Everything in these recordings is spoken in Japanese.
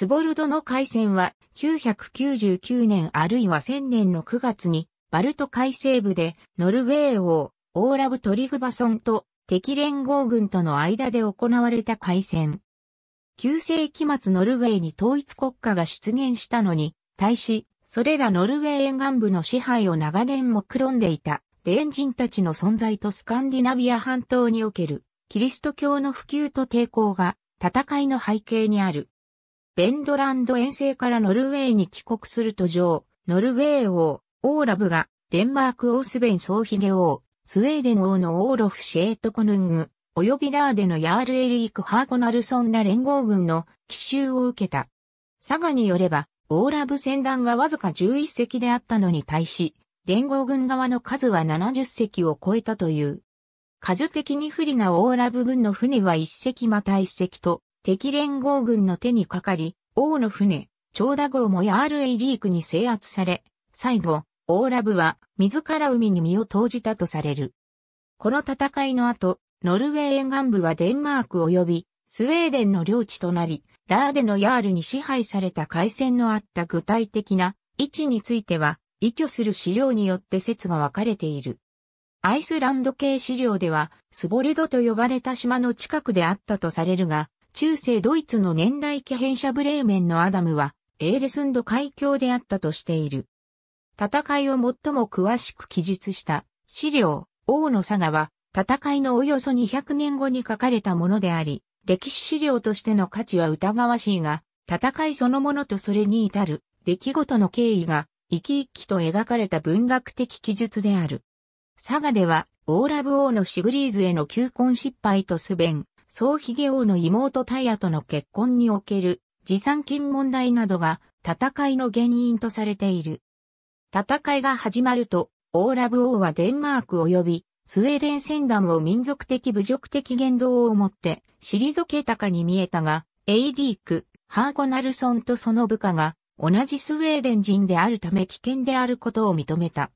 スボルドの海戦は999年あるいは1000年の9月にバルト海西部でノルウェー王オーラブ・トリグバソンと敵連合軍との間で行われた海戦。9世紀末ノルウェーに統一国家が出現したのに、対し、それらノルウェー沿岸部の支配を長年くろんでいた、デエンンたちの存在とスカンディナビア半島における、キリスト教の普及と抵抗が、戦いの背景にある。ベンドランド遠征からノルウェーに帰国する途上、ノルウェー王、オーラブが、デンマーク王スベン総ヒゲ王、スウェーデン王のオーロフ・シェートコヌング、及びラーデのヤール・エリーク・ハーコナルソンら連合軍の奇襲を受けた。佐賀によれば、オーラブ船団はわずか11隻であったのに対し、連合軍側の数は70隻を超えたという。数的に不利なオーラブ軍の船は1隻また1隻と、敵連合軍の手にかかり、王の船、長田号も RA リークに制圧され、最後、オーラブは自ら海に身を投じたとされる。この戦いの後、ノルウェー沿岸部はデンマーク及びスウェーデンの領地となり、ラーデのヤールに支配された海戦のあった具体的な位置については、依拠する資料によって説が分かれている。アイスランド系資料では、スボルドと呼ばれた島の近くであったとされるが、中世ドイツの年代記編者ブレーメンのアダムは、エーレスンド海峡であったとしている。戦いを最も詳しく記述した資料、王の佐賀は、戦いのおよそ200年後に書かれたものであり、歴史資料としての価値は疑わしいが、戦いそのものとそれに至る出来事の経緯が、生き生きと描かれた文学的記述である。佐賀では、オーラブ王のシグリーズへの求婚失敗とスベン、総髭王の妹タイヤとの結婚における持参金問題などが戦いの原因とされている。戦いが始まると、オーラブ王はデンマーク及びスウェーデン戦団を民族的侮辱的言動をもって退けたかに見えたが、エイリーク、ハーゴナルソンとその部下が同じスウェーデン人であるため危険であることを認めた。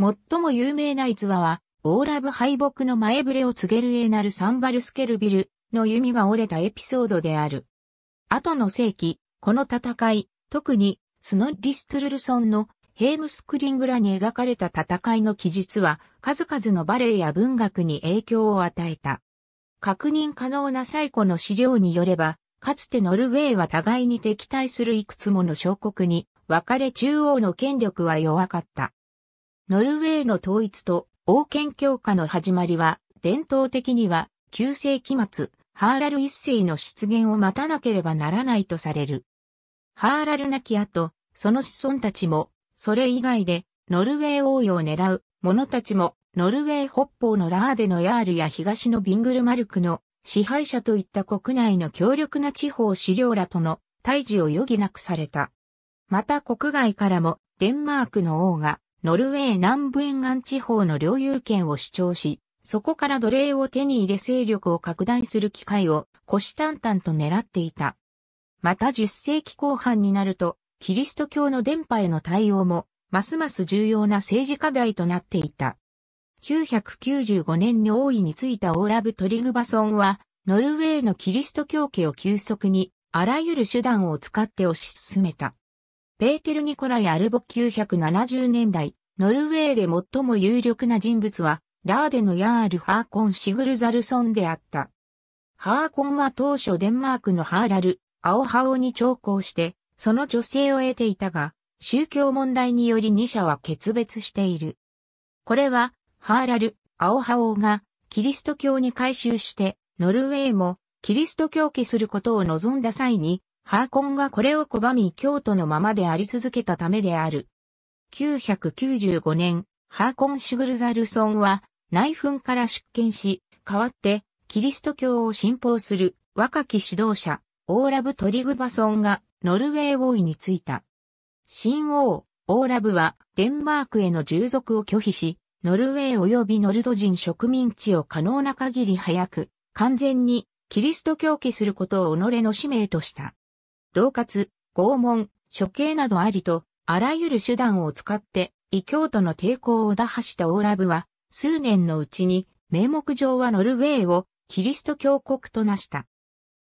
最も有名な逸話は、オーラブ敗北の前触れを告げるエなナル・サンバルスケルビルの弓が折れたエピソードである。後の世紀、この戦い、特にスノッリストゥルルソンのヘームスクリングラに描かれた戦いの記述は数々のバレエや文学に影響を与えた。確認可能な最古の資料によれば、かつてノルウェーは互いに敵対するいくつもの小国に別れ中央の権力は弱かった。ノルウェーの統一と王権強化の始まりは、伝統的には、旧世紀末、ハーラル一世の出現を待たなければならないとされる。ハーラル亡き後、その子孫たちも、それ以外で、ノルウェー王位を狙う者たちも、ノルウェー北方のラーデのヤールや東のビングルマルクの支配者といった国内の強力な地方資料らとの退治を余儀なくされた。また国外からもデンマークの王がノルウェー南部沿岸地方の領有権を主張し、そこから奴隷を手に入れ勢力を拡大する機会を虎視眈々と狙っていた。また10世紀後半になると、キリスト教の伝播への対応も、ますます重要な政治課題となっていた。995年に王位についたオーラブ・トリグバソンは、ノルウェーのキリスト教家を急速に、あらゆる手段を使って推し進めた。ペーテル・ニコライ・アルボ970年代、ノルウェーで最も有力な人物は、ラーデのヤール・ハーコン・シグルザルソンであった。ハーコンは当初デンマークのハーラル、アオハオに調校して、その女性を得ていたが、宗教問題により二者は決別している。これは、ハーラル、アオハオが、キリスト教に改宗して、ノルウェーも、キリスト教化することを望んだ際に、ハーコンがこれを拒み京都のままであり続けたためである。995年、ハーコン・シグルザルソンは内紛から出見し、代わってキリスト教を信奉する若き指導者、オーラブ・トリグバソンがノルウェー王位に就いた。新王、オーラブはデンマークへの従属を拒否し、ノルウェー及びノルド人植民地を可能な限り早く、完全にキリスト教化することを己の使命とした。恫喝、拷問、処刑などありと、あらゆる手段を使って、異教徒の抵抗を打破したオーラブは、数年のうちに、名目上はノルウェーをキリスト教国となした。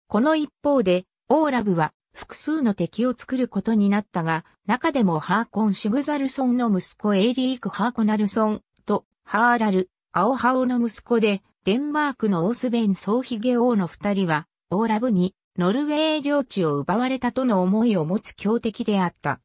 この一方で、オーラブは複数の敵を作ることになったが、中でもハーコン・シグザルソンの息子エイリーク・ハーコナルソンとハーラル、アオハオの息子で、デンマークのオースベン・ソーヒゲ王の二人は、オーラブにノルウェー領地を奪われたとの思いを持つ強敵であった。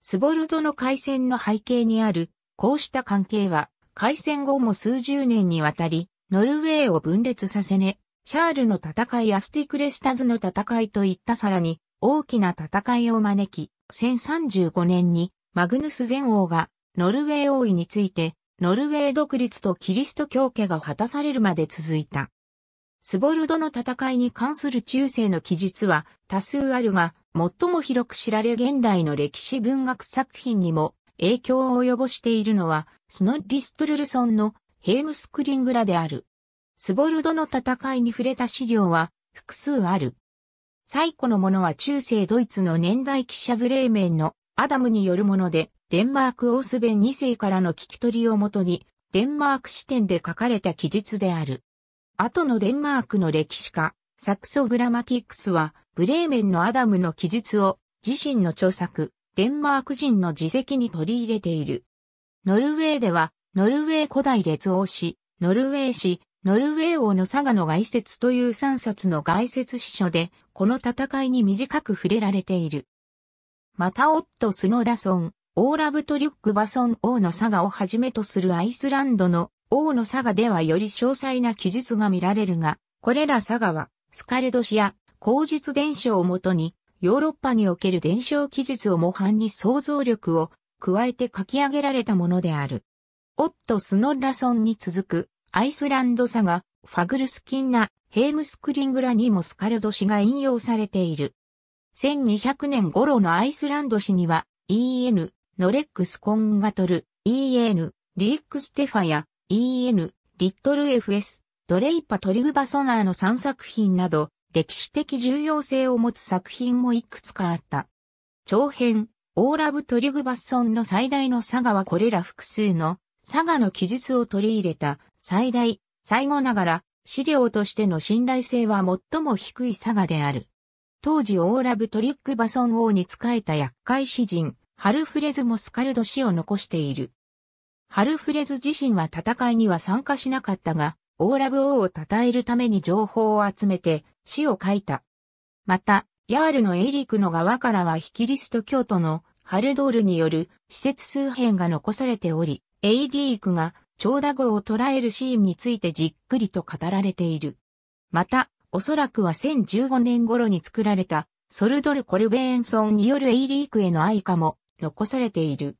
スボルドの海戦の背景にある、こうした関係は、海戦後も数十年にわたり、ノルウェーを分裂させね、シャールの戦いやスティクレスタズの戦いといったさらに、大きな戦いを招き、1035年に、マグヌス前王が、ノルウェー王位について、ノルウェー独立とキリスト教家が果たされるまで続いた。スボルドの戦いに関する中世の記述は多数あるが、最も広く知られ現代の歴史文学作品にも影響を及ぼしているのは、スノッリストルルソンのヘームスクリングラである。スボルドの戦いに触れた資料は複数ある。最古のものは中世ドイツの年代記者ブレーメンのアダムによるもので、デンマークオースベン2世からの聞き取りをもとに、デンマーク視点で書かれた記述である。後のデンマークの歴史家、サクソ・グラマティックスは、ブレーメンのアダムの記述を、自身の著作、デンマーク人の自責に取り入れている。ノルウェーでは、ノルウェー古代列王史、ノルウェー史、ノルウェー王の佐賀の外説という3冊の外説史書で、この戦いに短く触れられている。また、オット・スノラソン、オーラブトリュック・バソン王の佐賀をはじめとするアイスランドの王の佐賀ではより詳細な記述が見られるが、これら佐賀は、スカルド氏や、口述伝承をもとに、ヨーロッパにおける伝承記述を模範に想像力を加えて書き上げられたものである。オット・スノッラソンに続く、アイスランド佐賀、ファグルスキンナ、ヘームスクリングラにもスカルド氏が引用されている。1200年頃のアイスランド史には、EN、ノレックス・コンガトル、EN、リーック・ステファや、EN、リットル FS、ドレイパ・トリグバソナーの3作品など、歴史的重要性を持つ作品もいくつかあった。長編、オーラブ・トリグバッソンの最大の差がはこれら複数の佐賀の記述を取り入れた最大、最後ながら資料としての信頼性は最も低い佐賀である。当時オーラブ・トリック・バソン王に仕えた厄介詩人、ハルフレズもスカルド氏を残している。ハルフレズ自身は戦いには参加しなかったが、オーラブ王を称えるために情報を集めて詩を書いた。また、ヤールのエイリークの側からはヒキリスト教徒のハルドールによる施設数編が残されており、エイリークが長打語を捉えるシーンについてじっくりと語られている。また、おそらくは1015年頃に作られたソルドル・コルベーンソンによるエイリークへの愛歌も残されている。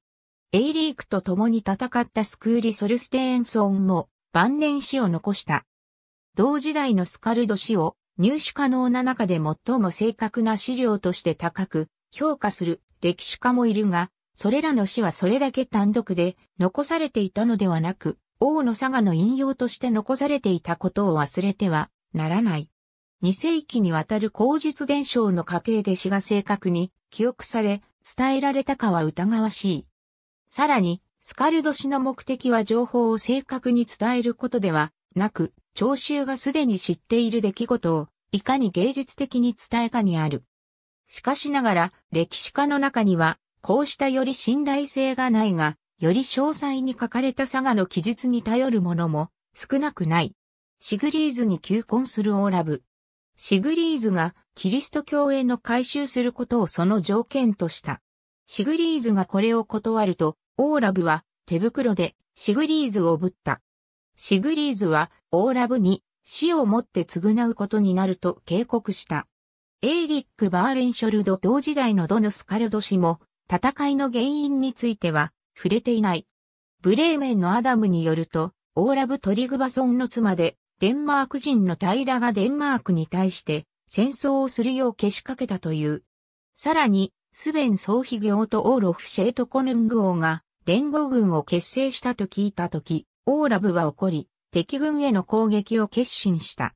イリークと共に戦ったスクーリ・ソルステーンソンも晩年死を残した。同時代のスカルド氏を入手可能な中で最も正確な資料として高く評価する歴史家もいるが、それらの詩はそれだけ単独で残されていたのではなく、王の佐賀の引用として残されていたことを忘れてはならない。2世紀にわたる口述伝承の過程で詩が正確に記憶され、伝えられたかは疑わしい。さらに、スカルド氏の目的は情報を正確に伝えることではなく、聴衆がすでに知っている出来事を、いかに芸術的に伝えかにある。しかしながら、歴史家の中には、こうしたより信頼性がないが、より詳細に書かれた佐賀の記述に頼るものも少なくない。シグリーズに求婚するオーラブ。シグリーズがキリスト教への改修することをその条件とした。シグリーズがこれを断ると、オーラブは手袋でシグリーズをぶった。シグリーズはオーラブに死をもって償うことになると警告した。エーリック・バーレンショルド同時代のドヌスカルド氏も戦いの原因については触れていない。ブレーメンのアダムによると、オーラブ・トリグバソンの妻で、デンマーク人の平がデンマークに対して戦争をするようけしかけたという。さらに、スベン総ヒ行とオーロフ・シェートコヌング王が連合軍を結成したと聞いたとき、オーラブは怒り、敵軍への攻撃を決心した。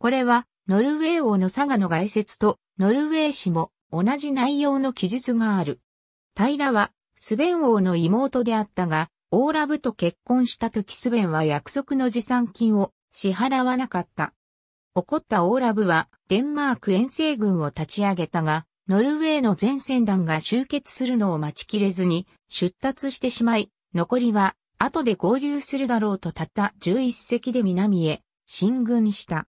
これは、ノルウェー王の佐賀の外説と、ノルウェー氏も同じ内容の記述がある。平は、スベン王の妹であったが、オーラブと結婚した時スベンは約束の持参金を支払わなかった。怒ったオーラブはデンマーク遠征軍を立ち上げたが、ノルウェーの全船団が集結するのを待ちきれずに出立してしまい、残りは後で合流するだろうとたった11隻で南へ進軍した。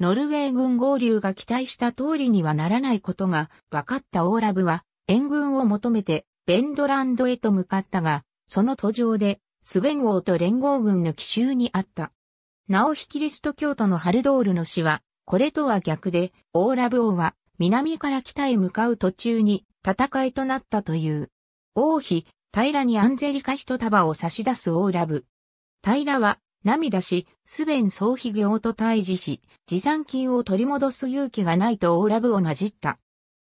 ノルウェー軍合流が期待した通りにはならないことが分かったオーラブは援軍を求めてベンドランドへと向かったが、その途上でスベン王と連合軍の奇襲にあった。ナオヒキリスト教徒のハルドールの死は、これとは逆で、オーラブ王は南から北へ向かう途中に戦いとなったという。王妃、平にアンゼリカ一束を差し出すオーラブ。平は、涙し、スベン総妃行と対峙し、持参金を取り戻す勇気がないとオーラブをなじった。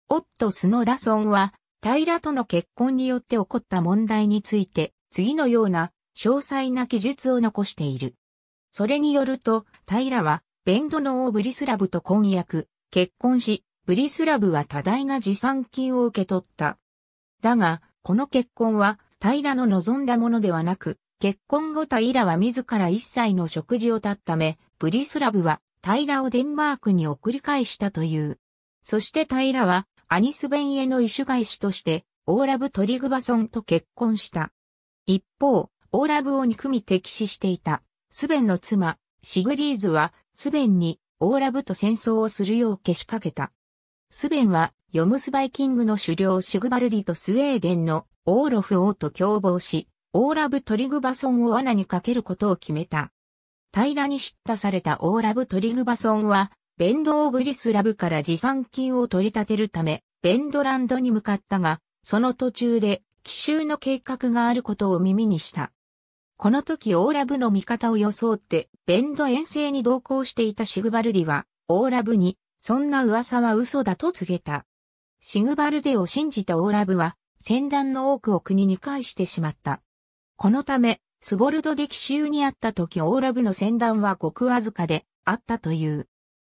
オットスのラソンは、平との結婚によって起こった問題について、次のような詳細な記述を残している。それによると、平は、ベンドのオーブリスラブと婚約、結婚し、ブリスラブは多大な持参金を受け取った。だが、この結婚は平の望んだものではなく、結婚後平は自ら一切の食事を絶ったため、ブリスラブは平をデンマークに送り返したという。そして平はアニスベンへの異種返しとして、オーラブ・トリグバソンと結婚した。一方、オーラブを憎み敵視していた、スベンの妻、シグリーズは、スベンに、オーラブと戦争をするようけしかけた。スベンは、ヨムスバイキングの首領シグバルディとスウェーデンのオーロフ王と共謀し、オーラブ・トリグバソンを罠にかけることを決めた。平らに叱咤されたオーラブ・トリグバソンは、ベンド・オブリスラブから持参金を取り立てるため、ベンドランドに向かったが、その途中で、奇襲の計画があることを耳にした。この時オーラブの味方を装って、ベンド遠征に同行していたシグバルディは、オーラブにそんな噂は嘘だと告げた。シグバルデを信じたオーラブは、戦団の多くを国に返してしまった。このため、スボルドで奇襲にあった時オーラブの戦団はごくわずかであったという。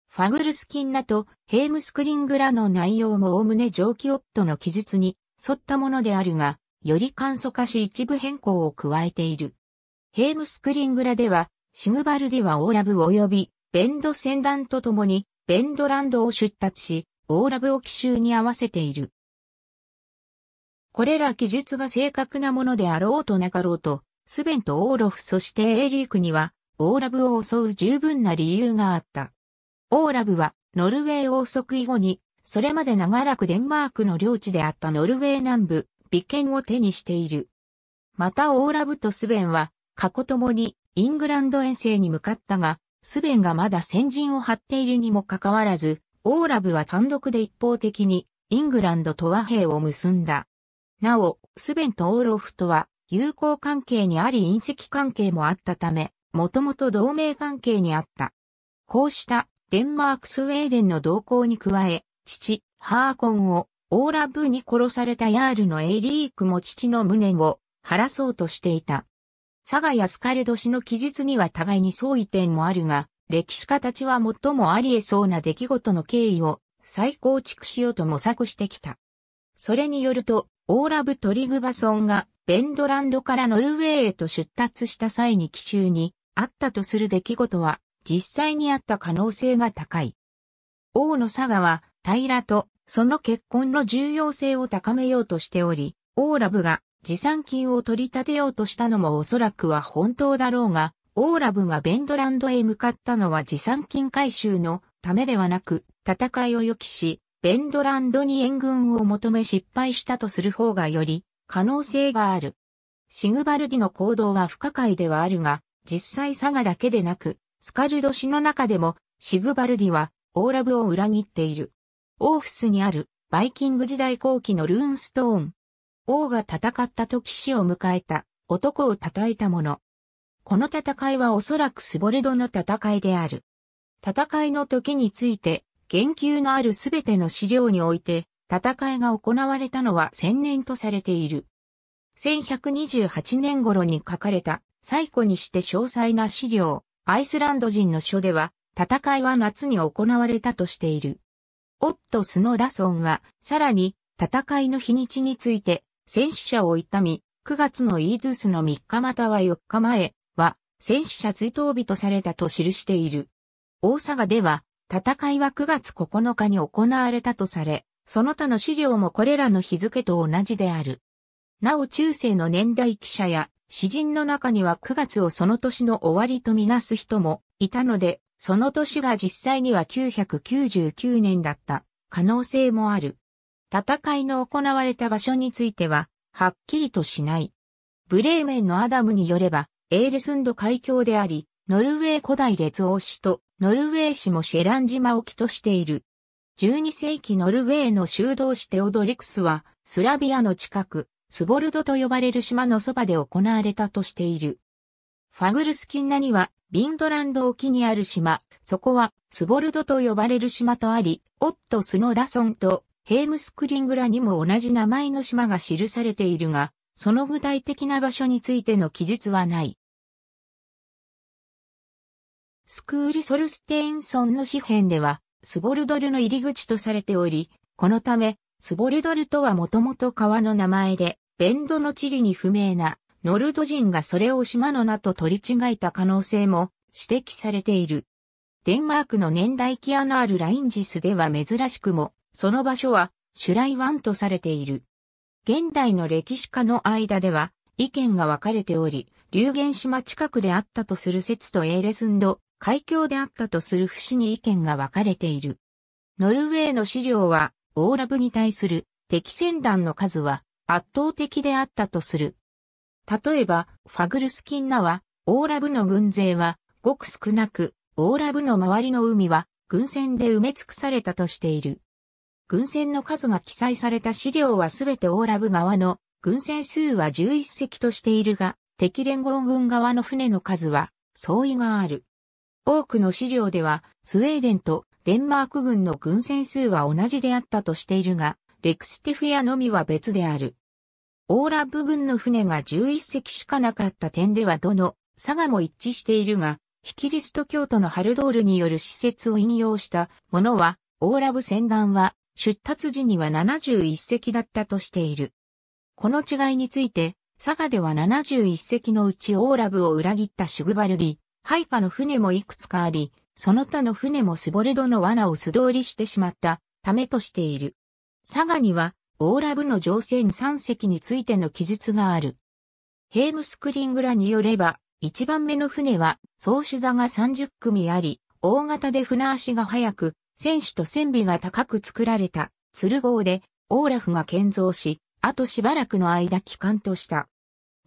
ファグルスキンナとヘームスクリングラの内容もおおむね蒸気夫の記述に沿ったものであるが、より簡素化し一部変更を加えている。ヘームスクリングラでは、シグバルディはオーラブ及びベンド戦団と共にベンドランドを出立し、オーラブを奇襲に合わせている。これら記述が正確なものであろうとなかろうと、スベンとオーロフそしてエーリークには、オーラブを襲う十分な理由があった。オーラブは、ノルウェー王即位後に、それまで長らくデンマークの領地であったノルウェー南部、美県を手にしている。またオーラブとスベンは、過去ともにイングランド遠征に向かったが、スベンがまだ先陣を張っているにもかかわらず、オーラブは単独で一方的にイングランドと和平を結んだ。なお、スベンとオーロフとは友好関係にあり隕石関係もあったため、もともと同盟関係にあった。こうしたデンマークスウェーデンの動向に加え、父、ハーコンをオーラブに殺されたヤールのエイリークも父の無念を晴らそうとしていた。佐賀やスカル年の記述には互いに相違点もあるが、歴史家たちは最もあり得そうな出来事の経緯を再構築しようと模索してきた。それによると、オーラブ・トリグバソンがベンドランドからノルウェーへと出立した際に奇襲にあったとする出来事は実際にあった可能性が高い。王の佐賀は平とその結婚の重要性を高めようとしており、オーラブが持参金を取り立てようとしたのもおそらくは本当だろうが、オーラブがベンドランドへ向かったのは持参金回収のためではなく、戦いを予期し、ベンドランドに援軍を求め失敗したとする方がより可能性がある。シグバルディの行動は不可解ではあるが、実際佐賀だけでなく、スカルド氏の中でもシグバルディはオーラブを裏切っている。オーフスにあるバイキング時代後期のルーンストーン、王が戦った時死を迎えた男を叩いたもの。この戦いはおそらくスボルドの戦いである。戦いの時について、言及のあるすべての資料において、戦いが行われたのは千年とされている。1128年頃に書かれた最古にして詳細な資料、アイスランド人の書では、戦いは夏に行われたとしている。オットスのラソンは、さらに、戦いの日にちについて、戦死者を悼み、9月のイードゥスの3日または4日前は、戦死者追悼日とされたと記している。大阪では、戦いは9月9日に行われたとされ、その他の資料もこれらの日付と同じである。なお中世の年代記者や詩人の中には9月をその年の終わりとみなす人もいたので、その年が実際には999年だった可能性もある。戦いの行われた場所については、はっきりとしない。ブレーメンのアダムによれば、エーレスンド海峡であり、ノルウェー古代列王市とノルウェー史もシェラン島沖としている。12世紀ノルウェーの修道士テオドリクスは、スラビアの近く、スボルドと呼ばれる島のそばで行われたとしている。ファグルスキンナには、ビンドランド沖にある島、そこは、スボルドと呼ばれる島とあり、オットスのラソンとヘームスクリングラにも同じ名前の島が記されているが、その具体的な場所についての記述はない。スクール・ソルステインソンの詩編では、スボルドルの入り口とされており、このため、スボルドルとはもともと川の名前で、ベンドの地理に不明な、ノルド人がそれを島の名と取り違えた可能性も指摘されている。デンマークの年代記アナール・ラインジスでは珍しくも、その場所は、シュライワンとされている。現代の歴史家の間では、意見が分かれており、流言島近くであったとする説とエーレスンド海峡であったとする節に意見が分かれている。ノルウェーの資料は、オーラブに対する敵戦団の数は圧倒的であったとする。例えば、ファグルスキンナは、オーラブの軍勢は、ごく少なく、オーラブの周りの海は、軍船で埋め尽くされたとしている。軍船の数が記載された資料はすべてオーラブ側の軍船数は11隻としているが、敵連合軍側の船の数は相違がある。多くの資料では、スウェーデンとデンマーク軍の軍船数は同じであったとしているが、レクステフィアのみは別である。オーラブ軍の船が11隻しかなかった点ではどの佐賀も一致しているが、ヒキリスト教徒のハルドールによる施設を引用したものは、オーラブ船団は出発時には71隻だったとしている。この違いについて、佐賀では71隻のうちオーラブを裏切ったシュグバルディ、配下の船もいくつかあり、その他の船もスボルドの罠を素通りしてしまったためとしている。佐賀には、オーラブの乗船3隻についての記述がある。ヘームスクリングラによれば、一番目の船は、総主座が30組あり、大型で船足が速く、船首と船尾が高く作られた、鶴号で、オーラフが建造し、あとしばらくの間帰還とした。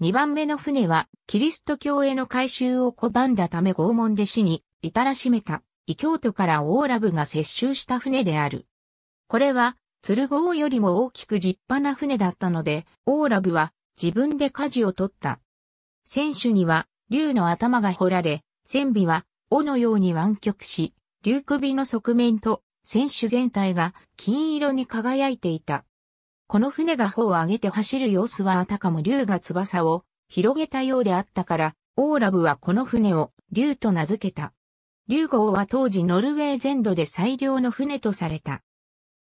2番目の船は、キリスト教への改修を拒んだため拷問で死に、至らしめた、異教徒からオーラブが接収した船である。これは、鶴号よりも大きく立派な船だったので、オーラブは自分で舵を取った。船首には、竜の頭が掘られ、船尾は、尾のように湾曲し、竜首の側面と船首全体が金色に輝いていた。この船が帆を上げて走る様子はあたかも竜が翼を広げたようであったから、オーラブはこの船を竜と名付けた。竜号は当時ノルウェー全土で最良の船とされた。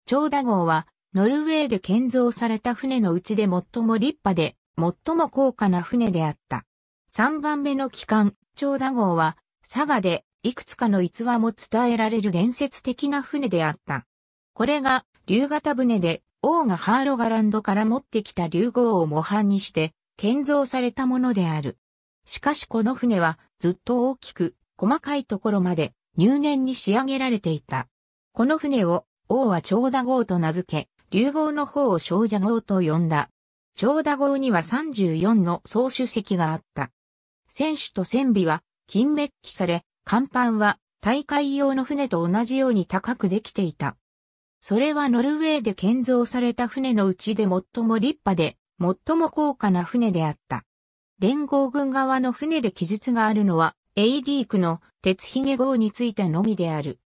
長打号はノルウェーで建造された船のうちで最も立派で最も高価な船であった。3番目の機関、長打号は佐賀でいくつかの逸話も伝えられる伝説的な船であった。これが、竜型船で、王がハーロガランドから持ってきた竜号を模範にして、建造されたものである。しかしこの船は、ずっと大きく、細かいところまで、入念に仕上げられていた。この船を、王は長蛇号と名付け、竜号の方を長蛇号と呼んだ。長蛇号には34の総主席があった。選手と船尾は、金メッキされ、甲板は大会用の船と同じように高くできていた。それはノルウェーで建造された船のうちで最も立派で、最も高価な船であった。連合軍側の船で記述があるのは、エイリークの鉄ひげ号についてのみである。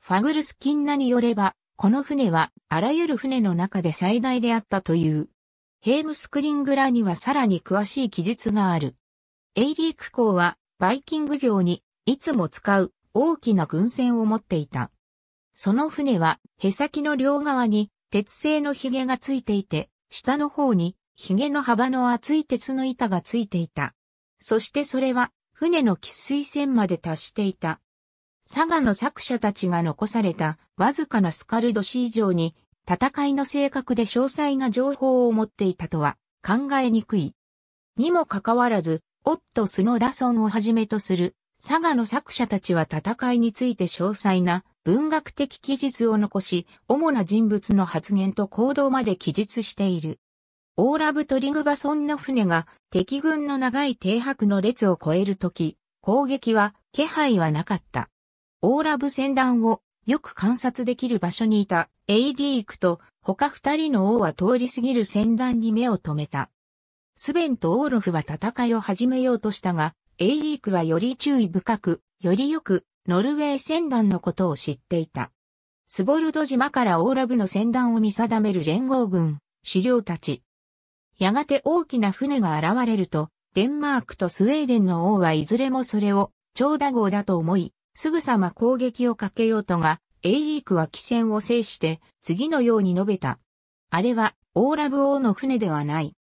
ファグルスキンナによれば、この船はあらゆる船の中で最大であったという。ヘームスクリングラにはさらに詳しい記述がある。エイリーク港はバイキング業にいつも使う大きな軍船を持っていた。その船は、へさきの両側に鉄製のヒゲがついていて、下の方にヒゲの幅の厚い鉄の板がついていた。そしてそれは、船の喫水船まで達していた。佐賀の作者たちが残されたわずかなスカルド史以上に戦いの性格で詳細な情報を持っていたとは考えにくい。にもかかわらず、オットスのラソンをはじめとする佐賀の作者たちは戦いについて詳細な文学的記述を残し、主な人物の発言と行動まで記述している。オーラブトリグバソンの船が敵軍の長い停泊の列を越えるとき、攻撃は気配はなかった。オーラブ船団をよく観察できる場所にいたエイリークと他二人の王は通り過ぎる船団に目を留めた。スベンとオーロフは戦いを始めようとしたが、エイリークはより注意深く、よりよく、ノルウェー船団のことを知っていた。スボルド島からオーラブの船団を見定める連合軍、資料たち。やがて大きな船が現れると、デンマークとスウェーデンの王はいずれもそれを、長打号だと思い、すぐさま攻撃をかけようとが、エイリークは汽船を制して、次のように述べた。あれは、オーラブ王の船ではない。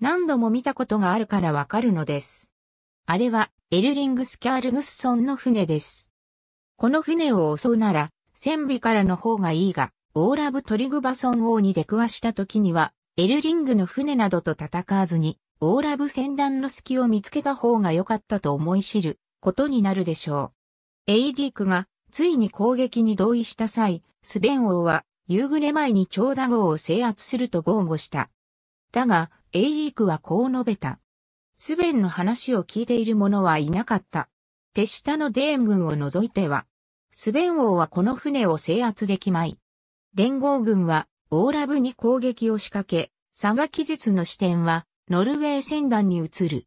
何度も見たことがあるからわかるのです。あれは、エルリングス・キャールグッソンの船です。この船を襲うなら、船尾からの方がいいが、オーラブ・トリグバソン王に出くわした時には、エルリングの船などと戦わずに、オーラブ船団の隙を見つけた方が良かったと思い知ることになるでしょう。エイリークがついに攻撃に同意した際、スベン王は夕暮れ前に長蛇号を制圧すると豪語した。だが、エイリークはこう述べた。スベンの話を聞いている者はいなかった。手下のデーン軍を除いては、スベン王はこの船を制圧できまい。連合軍は、オーラブに攻撃を仕掛け、佐賀記述の視点は、ノルウェー船団に移る。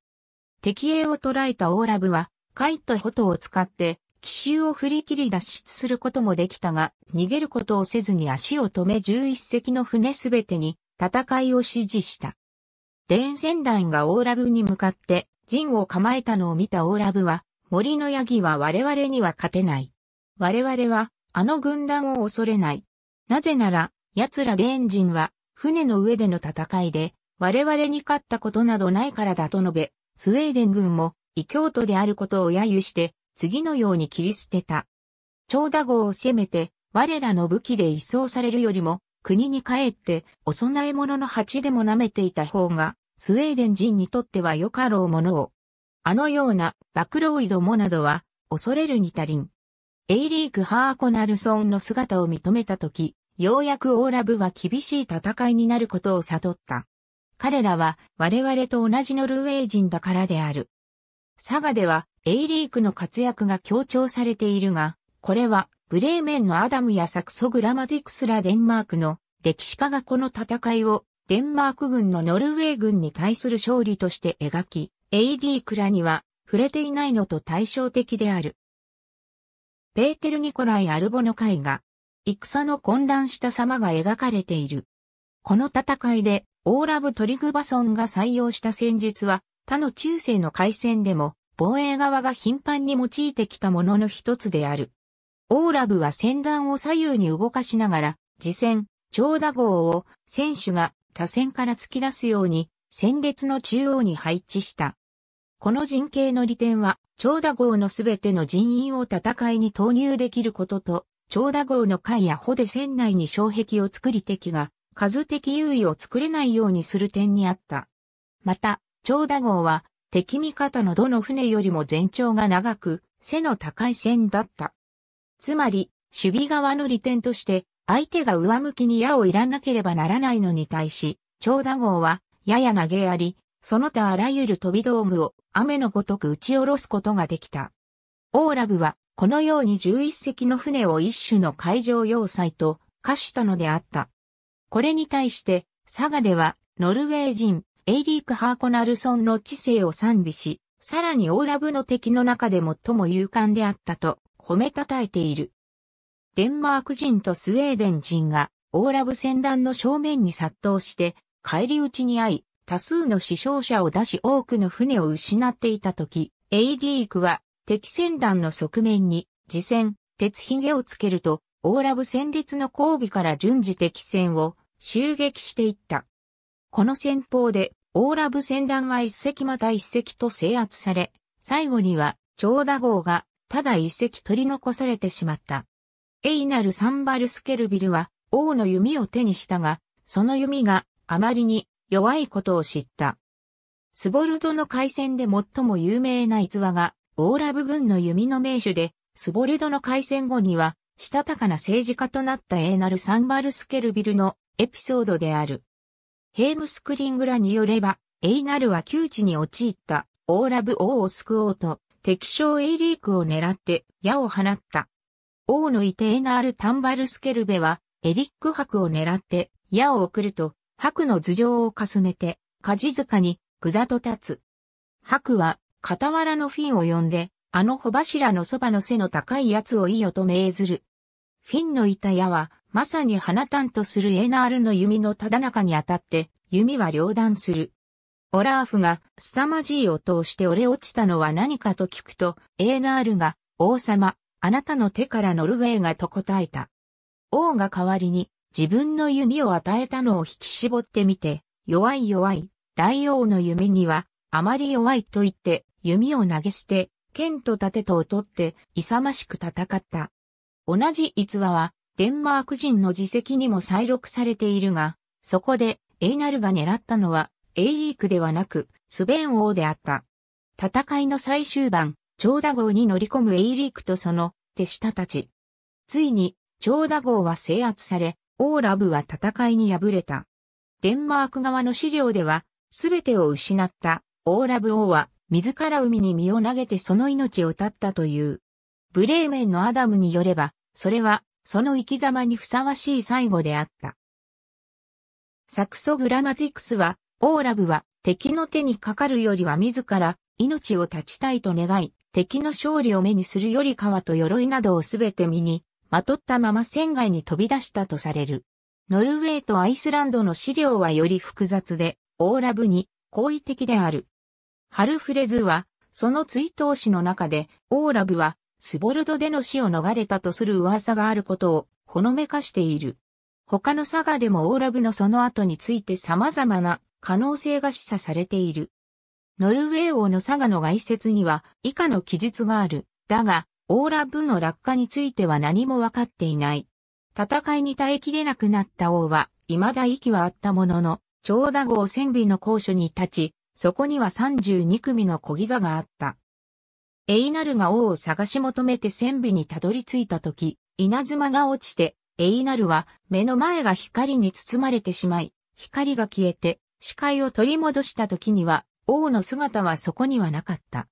敵影を捉えたオーラブは、カイトホトを使って、奇襲を振り切り脱出することもできたが、逃げることをせずに足を止め11隻の船すべてに戦いを指示した。伝ーン団がオーラブに向かって陣を構えたのを見たオーラブは、森のヤギは我々には勝てない。我々は、あの軍団を恐れない。なぜなら、奴らデーン人は、船の上での戦いで、我々に勝ったことなどないからだと述べ、スウェーデン軍も、異教徒であることを揶揄して、次のように切り捨てた。長打号を攻めて、我らの武器で一掃されるよりも、国に帰って、お供え物の鉢でも舐めていた方が、スウェーデン人にとっては良かろうものを。あのような、バクロイドもなどは、恐れるに足りん。エイリーク・ハーコナルソンの姿を認めたとき、ようやくオーラブは厳しい戦いになることを悟った。彼らは我々と同じノルウェー人だからである。佐賀ではエイリークの活躍が強調されているが、これはブレーメンのアダムやサクソグラマティクスらデンマークの歴史家がこの戦いをデンマーク軍のノルウェー軍に対する勝利として描き、AD クラには触れていないのと対照的である。ペーテル・ニコライ・アルボの絵画、戦の混乱した様が描かれている。この戦いで、オーラブ・トリグバソンが採用した戦術は、他の中世の海戦でも、防衛側が頻繁に用いてきたものの一つである。オーラブは船団を左右に動かしながら、次戦、長打号を選手が他船から突き出すように、戦列の中央に配置した。この陣形の利点は、長打号のすべての人員を戦いに投入できることと、長打号の回や帆で船内に障壁を作り敵が、数的優位を作れないようにする点にあった。また、長打号は、敵味方のどの船よりも全長が長く、背の高い線だった。つまり、守備側の利点として、相手が上向きに矢をいらなければならないのに対し、長打号は、やや投げあり、その他あらゆる飛び道具を雨のごとく打ち下ろすことができた。オーラブは、このように11隻の船を一種の海上要塞と化したのであった。これに対して、佐賀では、ノルウェー人、エイリーク・ハーコナルソンの知性を賛美し、さらにオーラブの敵の中で最も勇敢であったと褒めたたえている。デンマーク人とスウェーデン人がオーラブ船団の正面に殺到して返り討ちに遭い、多数の死傷者を出し多くの船を失っていた時、エイリークは敵船団の側面に自船、鉄ひげをつけると、オーラブ戦列の交尾から順次敵船を襲撃していった。この戦法で、オーラブ戦団は一隻また一隻と制圧され、最後には、長打号がただ一隻取り残されてしまった。エイナル・サンバルスケルビルは王の弓を手にしたが、その弓があまりに弱いことを知った。スボルドの海戦で最も有名な逸話が、オーラブ軍の弓の名手で、スボルドの海戦後には、したたかな政治家となったエーナル・サンバルスケルビルのエピソードである。ヘームスクリングラによれば、エイナルは窮地に陥ったオーラブ王を救おうと、敵将エイリークを狙って矢を放った。王のいてエナール・タンバルスケルベは、エリック伯を狙って矢を送ると、伯の頭上をかすめて、かじずかにぐざと立つ。伯は、傍らのフィンを呼んで、あの穂柱のそばの背の高いやつをいいよと命ずる。フィンのいた矢は、まさに花炭とするエナールの弓のただ中に当たって、弓は両断する。オラーフが凄まじい音をして折れ落ちたのは何かと聞くと、エーナールが、王様、あなたの手からノルウェーがと答えた。王が代わりに自分の弓を与えたのを引き絞ってみて、弱い弱い、大王の弓には、あまり弱いと言って弓を投げ捨て、剣と盾とを取って勇ましく戦った。同じ逸話は、デンマーク人の自責にも再録されているが、そこで、エイナルが狙ったのは、エイリークではなく、スベン王であった。戦いの最終盤、長打号に乗り込むエイリークとその手下たち。ついに、長打号は制圧され、オーラブは戦いに敗れた。デンマーク側の資料では、すべてを失ったオーラブ王は、自ら海に身を投げてその命を絶ったという。ブレーメンのアダムによれば、それは、その生き様にふさわしい最後であった。サクソグラマティクスは、オーラブは敵の手にかかるよりは自ら命を絶ちたいと願い、敵の勝利を目にするより川と鎧などをすべて身に、まとったまま船外に飛び出したとされる。ノルウェーとアイスランドの資料はより複雑で、オーラブに好意的である。ハルフレズは、その追悼詩の中で、オーラブは、スボルドでの死を逃れたとする噂があることを、ほのめかしている。他の佐賀でもオーラブのその後について様々な可能性が示唆されている。ノルウェー王の佐賀の外説には以下の記述がある。だが、オーラブの落下については何もわかっていない。戦いに耐えきれなくなった王は、未だ息はあったものの、長打号戦備の高所に立ち、そこには32組の小ギザがあった。エイナルが王を探し求めて戦備にたどり着いた時、稲妻が落ちて、エイナルは目の前が光に包まれてしまい、光が消えて視界を取り戻した時には、王の姿はそこにはなかった。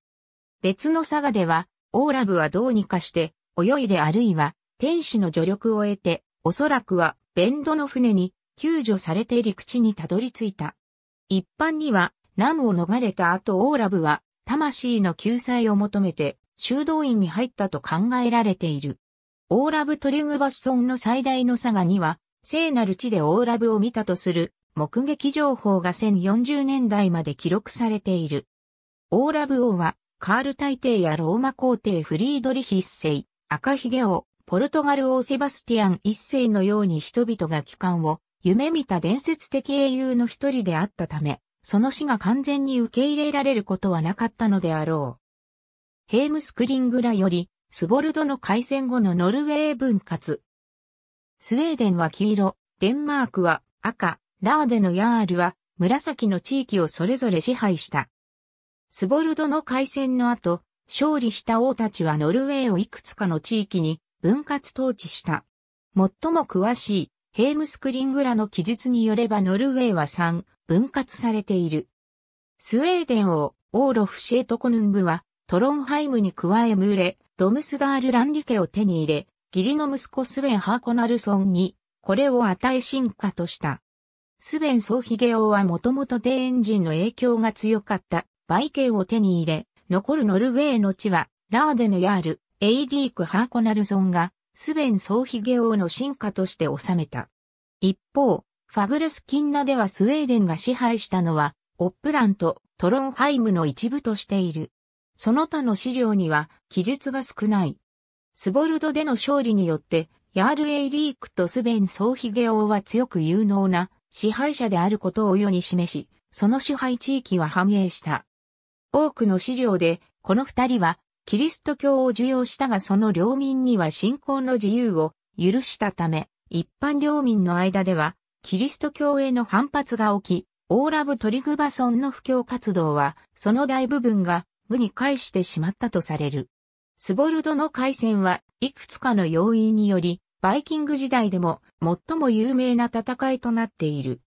別の佐賀では、オーラブはどうにかして、泳いであるいは、天使の助力を得て、おそらくは、ベンドの船に、救助されて陸地にたどり着いた。一般には、ナムを逃れた後オーラブは、魂の救済を求めて、修道院に入ったと考えられている。オーラブ・トリグバッソンの最大の佐賀には、聖なる地でオーラブを見たとする目撃情報が1040年代まで記録されている。オーラブ王は、カール大帝やローマ皇帝フリードリヒ一世、赤ひげ王、ポルトガル王セバスティアン一世のように人々が帰還を夢見た伝説的英雄の一人であったため、その死が完全に受け入れられることはなかったのであろう。ヘームスクリングラより、スボルドの開戦後のノルウェー分割。スウェーデンは黄色、デンマークは赤、ラーデのヤールは、紫の地域をそれぞれ支配した。スボルドの海戦の後、勝利した王たちはノルウェーをいくつかの地域に分割統治した。最も詳しいヘームスクリングラの記述によればノルウェーは3分割されている。スウェーデン王、オーロフ・シェートコヌングはトロンハイムに加えムーレ、ロムスダール・ランリケを手に入れ、義理の息子スウェン・ハーコナルソンにこれを与え進化とした。スベン・ソーヒゲオはもともとデーンジンの影響が強かったバイケンを手に入れ、残るノルウェーの地は、ラーデヌヤール、エイリーク・ハーコナルソンが、スベン・ソーヒゲオの進化として収めた。一方、ファグルスキンナではスウェーデンが支配したのは、オップラント、トロンハイムの一部としている。その他の資料には記述が少ない。スボルドでの勝利によって、ヤール・エイリークとスベン・ソーヒゲオは強く有能な支配者であることを世に示し、その支配地域は繁栄した。多くの資料で、この二人は、キリスト教を受容したがその領民には信仰の自由を許したため、一般領民の間では、キリスト教への反発が起き、オーラブ・トリグバソンの布教活動は、その大部分が無に返してしまったとされる。スボルドの海戦はいくつかの要因により、バイキング時代でも最も有名な戦いとなっている。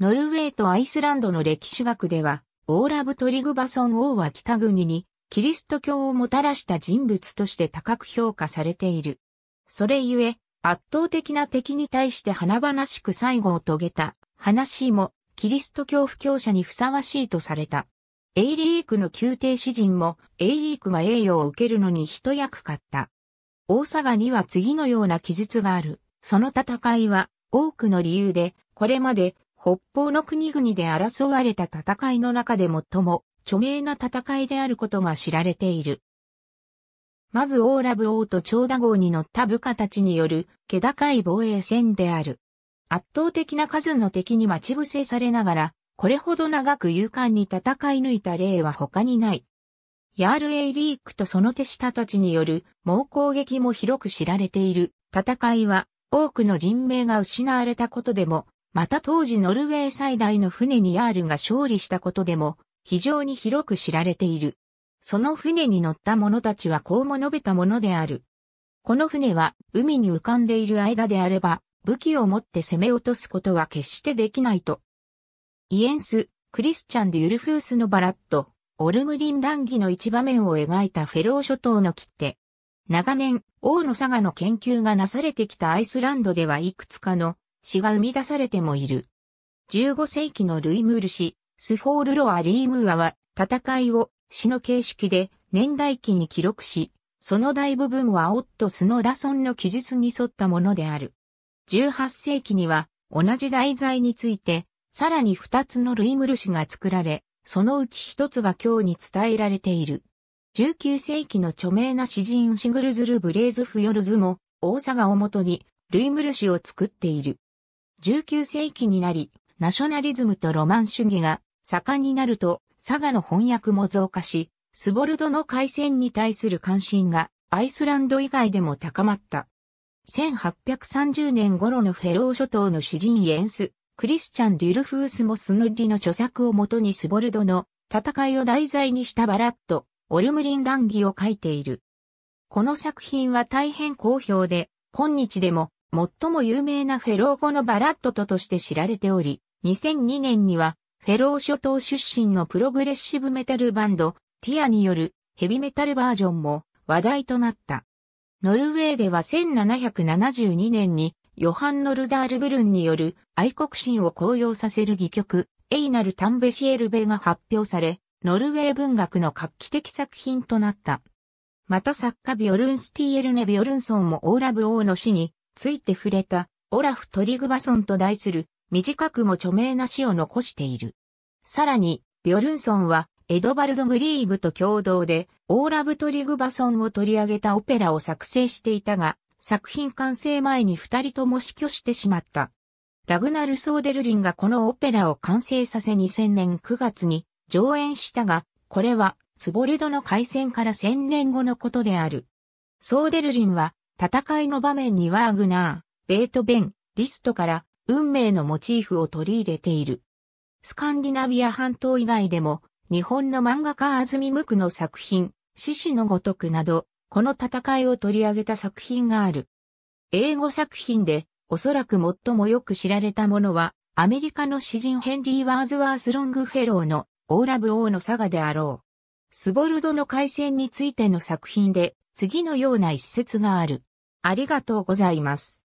ノルウェーとアイスランドの歴史学では、オーラブ・トリグバソン王は北国にキリスト教をもたらした人物として高く評価されている。それゆえ、圧倒的な敵に対して華々しく最後を遂げた話もキリスト教布教者にふさわしいとされた。エイリークの宮廷詩人もエイリークが栄誉を受けるのに一役買った。大賀には次のような記述がある。その戦いは多くの理由で、これまで北方の国々で争われた戦いの中で最も著名な戦いであることが知られている。まずオーラブ王と長打号に乗った部下たちによる気高い防衛戦である。圧倒的な数の敵に待ち伏せされながら、これほど長く勇敢に戦い抜いた例は他にない。ヤール・エイリークとその手下たちによる猛攻撃も広く知られている戦いは多くの人命が失われたことでも、また当時ノルウェー最大の船にヤールが勝利したことでも非常に広く知られている。その船に乗った者たちはこうも述べたものである。この船は海に浮かんでいる間であれば武器を持って攻め落とすことは決してできないと。イエンス、クリスチャン・デュルフースのバラット、オルムリン乱議の一場面を描いたフェロー諸島の切手。長年、王の佐賀の研究がなされてきたアイスランドではいくつかの詩が生み出されてもいる。15世紀のルイムール氏、スフォールロア・リームーアは、戦いを詩の形式で年代記に記録し、その大部分はオットスのラソンの記述に沿ったものである。18世紀には同じ題材について、さらに2つのルイムル氏が作られ、そのうち一つが今日に伝えられている。19世紀の著名な詩人シグルズル・ブレーズ・フヨルズも、大佐をもとに、ルイムル氏を作っている。19世紀になり、ナショナリズムとロマン主義が盛んになると、佐賀の翻訳も増加し、スボルドの海戦に対する関心がアイスランド以外でも高まった。1830年頃のフェロー諸島の詩人イエンス・クリスチャン・デュルフース・モスヌッリの著作をもとにスボルドの戦いを題材にしたバラット、オルムリンランギを書いている。この作品は大変好評で、今日でも最も有名なフェロー語のバラットととして知られており、2002年にはフェロー諸島出身のプログレッシブメタルバンド、ティアによるヘビメタルバージョンも話題となった。ノルウェーでは1772年にヨハンノルダールブルンによる愛国心を高揚させる戯曲、エイナル・タンベシエルベが発表され、ノルウェー文学の画期的作品となった。また作家ビョルンスティエルネ・ビョルンソンもオーラブ王の死について触れた、オラフ・トリグバソンと題する、短くも著名な詩を残している。さらに、ビョルンソンは、エドバルド・グリーグと共同で、オーラブ・トリグバソンを取り上げたオペラを作成していたが、作品完成前に二人とも死去してしまった。ラグナル・ソーデルリンがこのオペラを完成させ2000年9月に上演したが、これはツボレドの開戦から1000年後のことである。ソーデルリンは戦いの場面にワーグナー、ベートベン、リストから運命のモチーフを取り入れている。スカンディナビア半島以外でも日本の漫画家安住ムクの作品、獅子のごとくなど、この戦いを取り上げた作品がある。英語作品で、おそらく最もよく知られたものは、アメリカの詩人ヘンリー・ワーズワース・ロングフェローのオーラブ王のサガであろう。スボルドの回戦についての作品で、次のような一節がある。ありがとうございます。